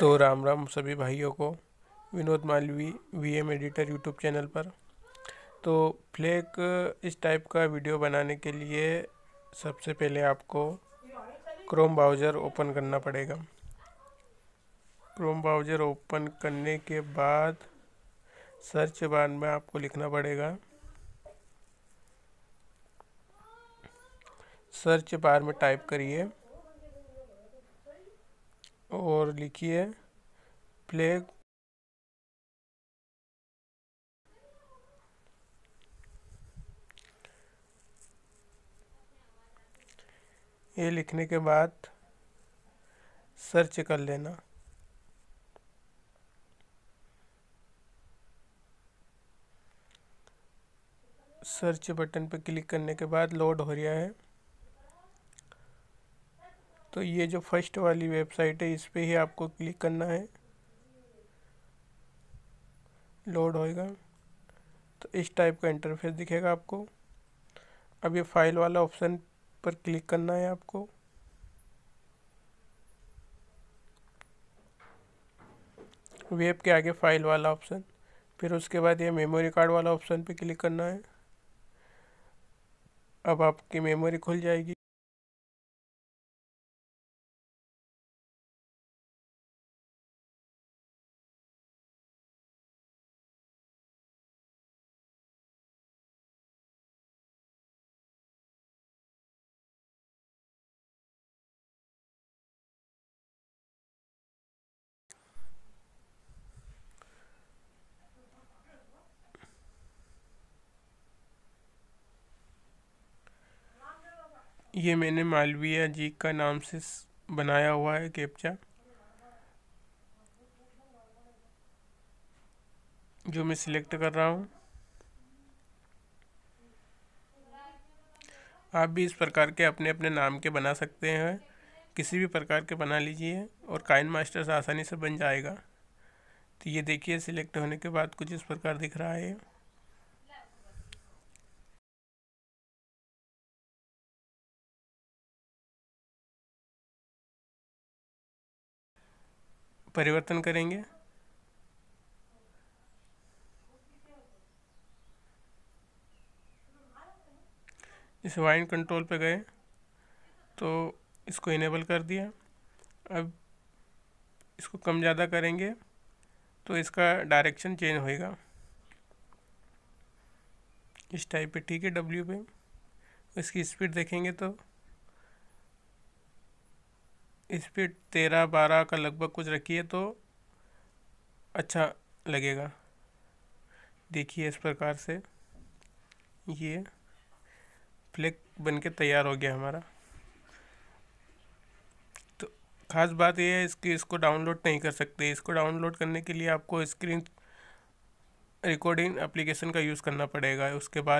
तो राम राम सभी भाइयों को Vinod Malvi V M editor YouTube channel पर तो फ्लैक इस टाइप का वीडियो बनाने के लिए सबसे पहले आपको क्रोम ब्राउज़र ओपन करना पड़ेगा क्रोम ब्राउज़र ओपन करने के बाद सर्च बार में आपको लिखना पड़ेगा सर्च बार में टाइप करिए लिखिए प्ले ये लिखने के बाद सर्च कर लेना सर्च बटन पर क्लिक करने के बाद लोड हो रहा है तो ये जो फर्स्ट वाली वेबसाइट है इस पर ही आपको क्लिक करना है लोड होएगा तो इस टाइप का इंटरफेस दिखेगा आपको अब ये फाइल वाला ऑप्शन पर क्लिक करना है आपको वेब के आगे फाइल वाला ऑप्शन फिर उसके बाद ये मेमोरी कार्ड वाला ऑप्शन पे क्लिक करना है अब आपकी मेमोरी खुल जाएगी ये मैंने मालविया जी का नाम से बनाया हुआ है कैप्चा जो मैं सिलेक्ट कर रहा हूँ आप भी इस प्रकार के अपने अपने नाम के बना सकते हैं किसी भी प्रकार के बना लीजिए और काइन मास्टर आसानी से बन जाएगा तो ये देखिए सिलेक्ट होने के बाद कुछ इस प्रकार दिख रहा है परिवर्तन करेंगे इस वाइन कंट्रोल पे गए तो इसको इनेबल कर दिया अब इसको कम ज़्यादा करेंगे तो इसका डायरेक्शन चेंज होएगा इस टाइप पे ठीक है डब्ल्यू पे इसकी स्पीड देखेंगे तो स्पीड तेरह बारह का लगभग कुछ रखिए तो अच्छा लगेगा देखिए इस प्रकार से ये फ्लिक बन के तैयार हो गया हमारा तो ख़ास बात ये है इसकी इसको डाउनलोड नहीं कर सकते इसको डाउनलोड करने के लिए आपको स्क्रीन रिकॉर्डिंग एप्लीकेशन का यूज़ करना पड़ेगा उसके बाद